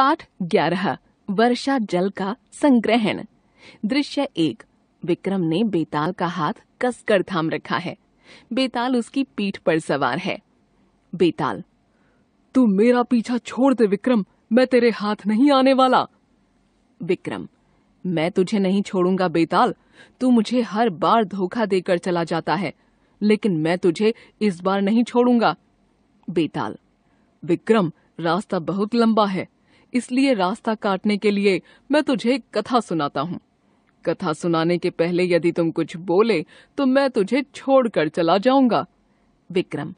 पाठ ग्यारह वर्षा जल का संग्रहण दृश्य एक विक्रम ने बेताल का हाथ कसकर थाम रखा है बेताल उसकी पीठ पर सवार है बेताल तू मेरा पीछा छोड़ दे विक्रम मैं तेरे हाथ नहीं आने वाला विक्रम मैं तुझे नहीं छोड़ूंगा बेताल तू मुझे हर बार धोखा देकर चला जाता है लेकिन मैं तुझे इस बार नहीं छोड़ूंगा बेताल विक्रम रास्ता बहुत लंबा है इसलिए रास्ता काटने के लिए मैं तुझे एक कथा सुनाता हूँ कथा सुनाने के पहले यदि तुम कुछ बोले तो मैं तुझे छोड़कर चला जाऊंगा विक्रम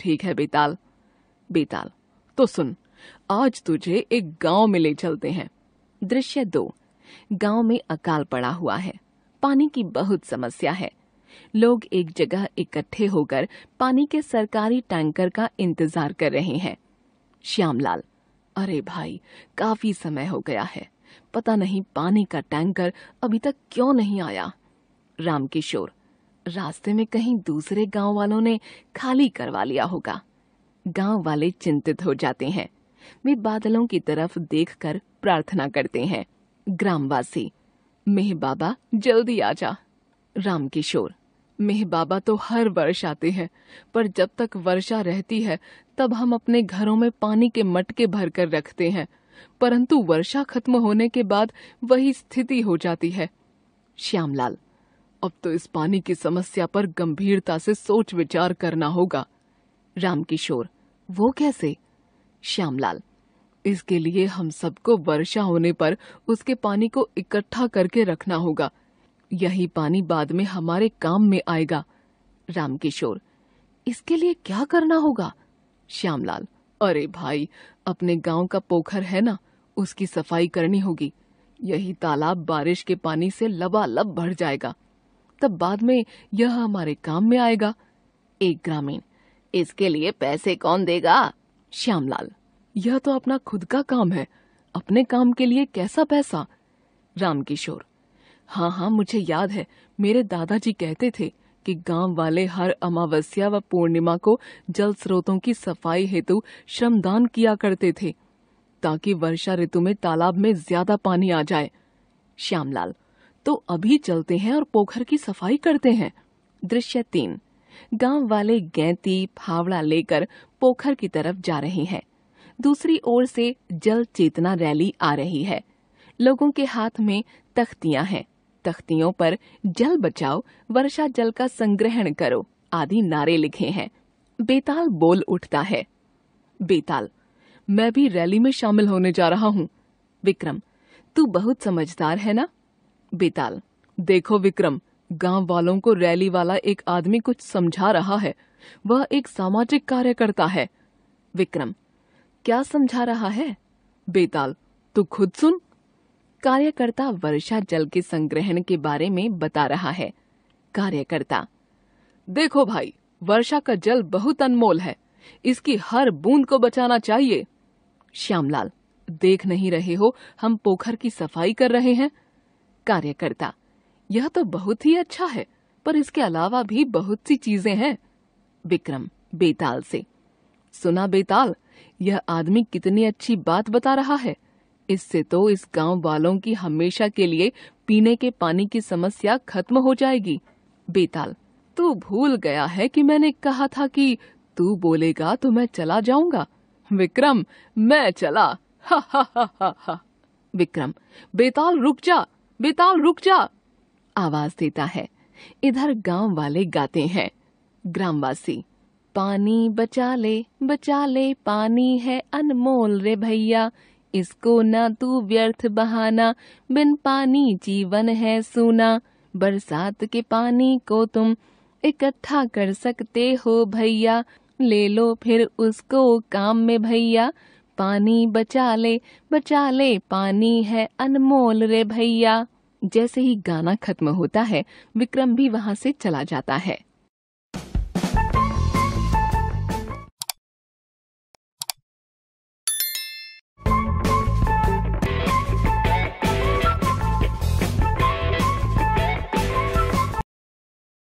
ठीक है बेताल बेताल तो सुन आज तुझे एक गांव में ले चलते हैं दृश्य दो गांव में अकाल पड़ा हुआ है पानी की बहुत समस्या है लोग एक जगह इकट्ठे होकर पानी के सरकारी टैंकर का इंतजार कर रहे हैं श्यामलाल अरे भाई काफी समय हो गया है पता नहीं पानी का टैंकर अभी तक क्यों नहीं आया रामकिशोर रास्ते में कहीं दूसरे गांव वालों ने खाली करवा लिया होगा गांव वाले चिंतित हो जाते हैं वे बादलों की तरफ देखकर प्रार्थना करते हैं ग्रामवासी मेह बाबा जल्दी आ जा रामकिशोर मेह बाबा तो हर वर्ष आते हैं पर जब तक वर्षा रहती है तब हम अपने घरों में पानी के मटके भर कर रखते हैं परंतु वर्षा खत्म होने के बाद वही स्थिति हो जाती है श्यामलाल अब तो इस पानी की समस्या पर गंभीरता से सोच विचार करना होगा रामकिशोर वो कैसे श्यामलाल इसके लिए हम सबको वर्षा होने पर उसके पानी को इकट्ठा करके रखना होगा यही पानी बाद में हमारे काम में आएगा रामकिशोर इसके लिए क्या करना होगा श्यामलाल अरे भाई अपने गांव का पोखर है ना उसकी सफाई करनी होगी यही तालाब बारिश के पानी से लबालब भर जाएगा तब बाद में यह हमारे काम में आएगा एक ग्रामीण इसके लिए पैसे कौन देगा श्यामलाल यह तो अपना खुद का काम है अपने काम के लिए कैसा पैसा रामकिशोर हाँ हाँ मुझे याद है मेरे दादाजी कहते थे कि गांव वाले हर अमावस्या व पूर्णिमा को जल स्रोतों की सफाई हेतु श्रमदान किया करते थे ताकि वर्षा ऋतु में तालाब में ज्यादा पानी आ जाए श्यामलाल तो अभी चलते हैं और पोखर की सफाई करते हैं दृश्य तीन गांव वाले गैती फावड़ा लेकर पोखर की तरफ जा रहे हैं दूसरी ओर से जल चेतना रैली आ रही है लोगों के हाथ में तख्तियां हैं तख्तियों पर जल बचाओ वर्षा जल का संग्रहण करो आदि नारे लिखे हैं बेताल बोल उठता है बेताल मैं भी रैली में शामिल होने जा रहा हूँ विक्रम तू बहुत समझदार है ना बेताल देखो विक्रम गांव वालों को रैली वाला एक आदमी कुछ समझा रहा है वह एक सामाजिक कार्यकर्ता है विक्रम क्या समझा रहा है बेताल तू खुद सुन कार्यकर्ता वर्षा जल के संग्रहण के बारे में बता रहा है कार्यकर्ता देखो भाई वर्षा का जल बहुत अनमोल है इसकी हर बूंद को बचाना चाहिए श्यामलाल देख नहीं रहे हो हम पोखर की सफाई कर रहे हैं कार्यकर्ता यह तो बहुत ही अच्छा है पर इसके अलावा भी बहुत सी चीजें हैं विक्रम बेताल से सुना बेताल यह आदमी कितनी अच्छी बात बता रहा है इससे तो इस गांव वालों की हमेशा के लिए पीने के पानी की समस्या खत्म हो जाएगी बेताल तू भूल गया है कि मैंने कहा था कि तू बोलेगा तो मैं चला जाऊंगा विक्रम मैं चला हा हा हा हा हा विक्रम बेताल रुक जा बेताल रुक जा आवाज देता है इधर गांव वाले गाते हैं ग्रामवासी पानी बचा ले बचा ले पानी है अनमोल रे भैया इसको ना तू व्यर्थ बहाना बिन पानी जीवन है सूना बरसात के पानी को तुम इकट्ठा कर सकते हो भैया ले लो फिर उसको काम में भैया पानी बचा ले बचा ले पानी है अनमोल रे भैया जैसे ही गाना खत्म होता है विक्रम भी वहां से चला जाता है